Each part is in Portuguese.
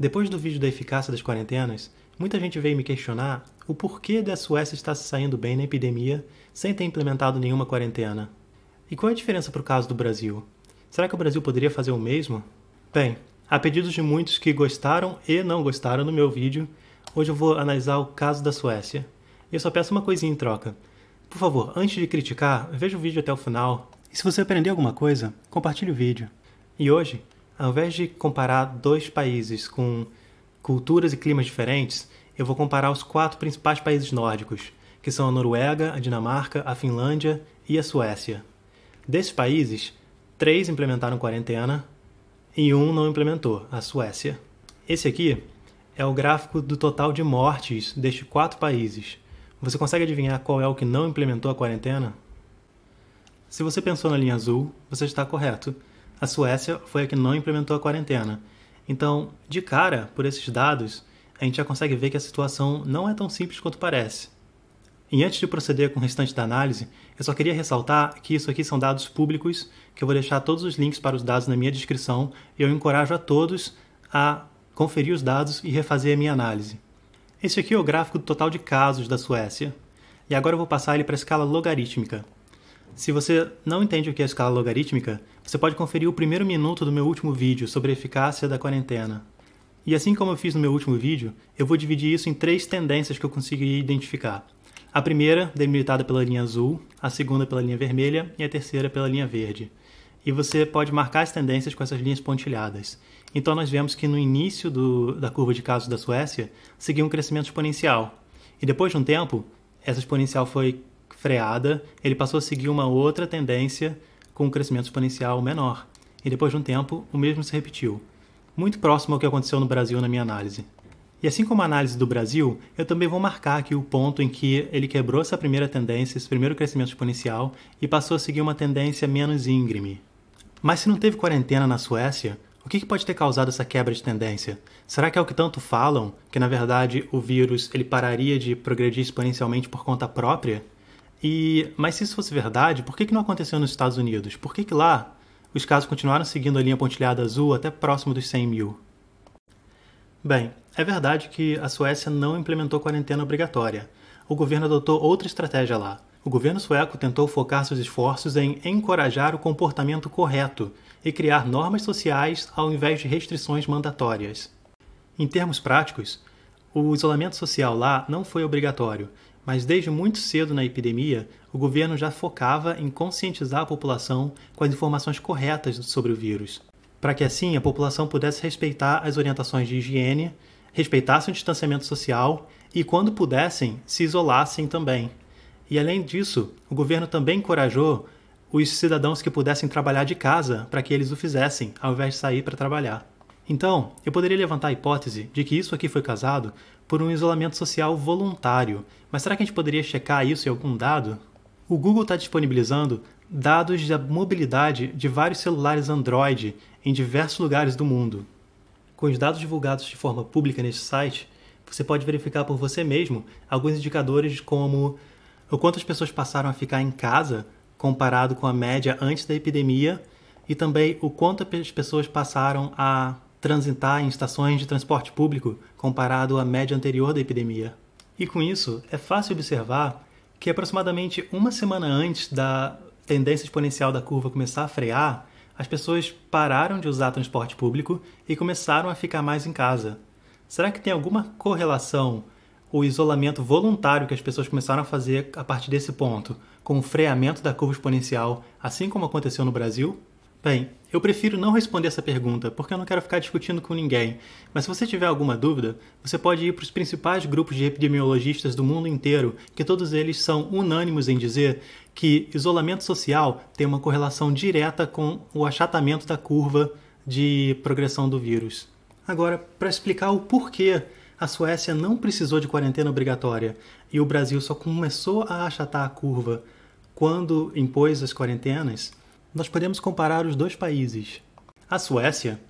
Depois do vídeo da eficácia das quarentenas, muita gente veio me questionar o porquê da Suécia estar se saindo bem na epidemia sem ter implementado nenhuma quarentena. E qual é a diferença para o caso do Brasil? Será que o Brasil poderia fazer o mesmo? Bem, a pedidos de muitos que gostaram e não gostaram do meu vídeo, hoje eu vou analisar o caso da Suécia. E eu só peço uma coisinha em troca. Por favor, antes de criticar, veja o vídeo até o final. E se você aprender alguma coisa, compartilhe o vídeo. E hoje, ao invés de comparar dois países com culturas e climas diferentes, eu vou comparar os quatro principais países nórdicos, que são a Noruega, a Dinamarca, a Finlândia e a Suécia. Desses países, três implementaram quarentena e um não implementou, a Suécia. Esse aqui é o gráfico do total de mortes destes quatro países. Você consegue adivinhar qual é o que não implementou a quarentena? Se você pensou na linha azul, você está correto a Suécia foi a que não implementou a quarentena. Então, de cara, por esses dados, a gente já consegue ver que a situação não é tão simples quanto parece. E antes de proceder com o restante da análise, eu só queria ressaltar que isso aqui são dados públicos, que eu vou deixar todos os links para os dados na minha descrição e eu encorajo a todos a conferir os dados e refazer a minha análise. Esse aqui é o gráfico do total de casos da Suécia. E agora eu vou passar ele para a escala logarítmica. Se você não entende o que é escala logarítmica, você pode conferir o primeiro minuto do meu último vídeo sobre a eficácia da quarentena. E assim como eu fiz no meu último vídeo, eu vou dividir isso em três tendências que eu consegui identificar. A primeira, delimitada pela linha azul, a segunda pela linha vermelha e a terceira pela linha verde. E você pode marcar as tendências com essas linhas pontilhadas. Então nós vemos que no início do, da curva de casos da Suécia, seguiu um crescimento exponencial. E depois de um tempo, essa exponencial foi freada, ele passou a seguir uma outra tendência com um crescimento exponencial menor. E depois de um tempo, o mesmo se repetiu, muito próximo ao que aconteceu no Brasil na minha análise. E assim como a análise do Brasil, eu também vou marcar aqui o ponto em que ele quebrou essa primeira tendência, esse primeiro crescimento exponencial, e passou a seguir uma tendência menos íngreme. Mas se não teve quarentena na Suécia, o que pode ter causado essa quebra de tendência? Será que é o que tanto falam, que na verdade o vírus ele pararia de progredir exponencialmente por conta própria? E, mas se isso fosse verdade, por que, que não aconteceu nos Estados Unidos? Por que, que lá os casos continuaram seguindo a linha pontilhada azul até próximo dos 100 mil? Bem, é verdade que a Suécia não implementou quarentena obrigatória. O governo adotou outra estratégia lá. O governo sueco tentou focar seus esforços em encorajar o comportamento correto e criar normas sociais ao invés de restrições mandatórias. Em termos práticos, o isolamento social lá não foi obrigatório, mas desde muito cedo na epidemia, o governo já focava em conscientizar a população com as informações corretas sobre o vírus, para que assim a população pudesse respeitar as orientações de higiene, respeitasse o distanciamento social e, quando pudessem, se isolassem também. E além disso, o governo também encorajou os cidadãos que pudessem trabalhar de casa para que eles o fizessem, ao invés de sair para trabalhar. Então, eu poderia levantar a hipótese de que isso aqui foi casado por um isolamento social voluntário, mas será que a gente poderia checar isso em algum dado? O Google está disponibilizando dados da mobilidade de vários celulares Android em diversos lugares do mundo. Com os dados divulgados de forma pública neste site, você pode verificar por você mesmo alguns indicadores como o quanto as pessoas passaram a ficar em casa comparado com a média antes da epidemia e também o quanto as pessoas passaram a transitar em estações de transporte público comparado à média anterior da epidemia. E com isso, é fácil observar que aproximadamente uma semana antes da tendência exponencial da curva começar a frear, as pessoas pararam de usar transporte público e começaram a ficar mais em casa. Será que tem alguma correlação o isolamento voluntário que as pessoas começaram a fazer a partir desse ponto com o freamento da curva exponencial, assim como aconteceu no Brasil? Bem, eu prefiro não responder essa pergunta, porque eu não quero ficar discutindo com ninguém. Mas se você tiver alguma dúvida, você pode ir para os principais grupos de epidemiologistas do mundo inteiro, que todos eles são unânimos em dizer que isolamento social tem uma correlação direta com o achatamento da curva de progressão do vírus. Agora, para explicar o porquê a Suécia não precisou de quarentena obrigatória e o Brasil só começou a achatar a curva quando impôs as quarentenas, nós podemos comparar os dois países. A Suécia,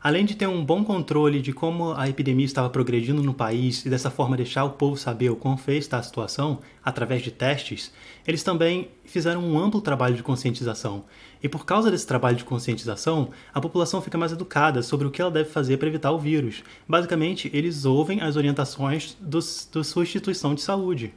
além de ter um bom controle de como a epidemia estava progredindo no país e dessa forma deixar o povo saber o quão feia está a situação através de testes, eles também fizeram um amplo trabalho de conscientização. E por causa desse trabalho de conscientização, a população fica mais educada sobre o que ela deve fazer para evitar o vírus. Basicamente, eles ouvem as orientações do, do sua instituição de saúde.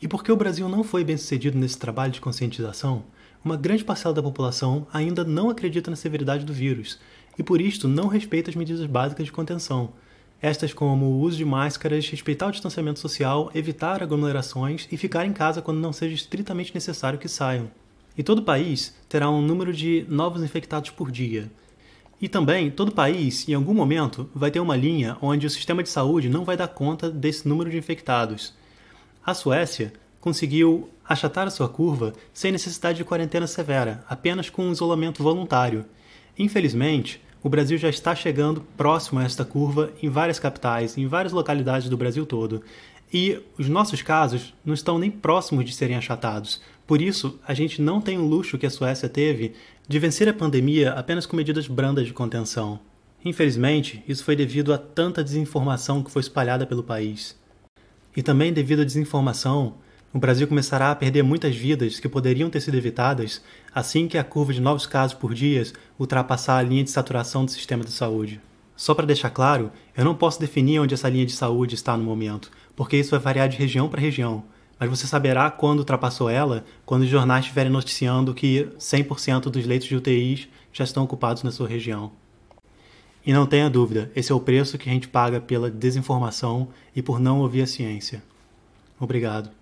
E por que o Brasil não foi bem sucedido nesse trabalho de conscientização? uma grande parcela da população ainda não acredita na severidade do vírus e, por isto, não respeita as medidas básicas de contenção, estas como o uso de máscaras, respeitar o distanciamento social, evitar aglomerações e ficar em casa quando não seja estritamente necessário que saiam. E todo o país terá um número de novos infectados por dia. E também, todo o país, em algum momento, vai ter uma linha onde o sistema de saúde não vai dar conta desse número de infectados. A Suécia conseguiu achatar sua curva sem necessidade de quarentena severa, apenas com um isolamento voluntário. Infelizmente, o Brasil já está chegando próximo a esta curva em várias capitais, em várias localidades do Brasil todo. E os nossos casos não estão nem próximos de serem achatados. Por isso, a gente não tem o luxo que a Suécia teve de vencer a pandemia apenas com medidas brandas de contenção. Infelizmente, isso foi devido a tanta desinformação que foi espalhada pelo país. E também devido à desinformação o Brasil começará a perder muitas vidas que poderiam ter sido evitadas assim que a curva de novos casos por dia ultrapassar a linha de saturação do sistema de saúde. Só para deixar claro, eu não posso definir onde essa linha de saúde está no momento, porque isso vai variar de região para região, mas você saberá quando ultrapassou ela quando os jornais estiverem noticiando que 100% dos leitos de UTIs já estão ocupados na sua região. E não tenha dúvida, esse é o preço que a gente paga pela desinformação e por não ouvir a ciência. Obrigado.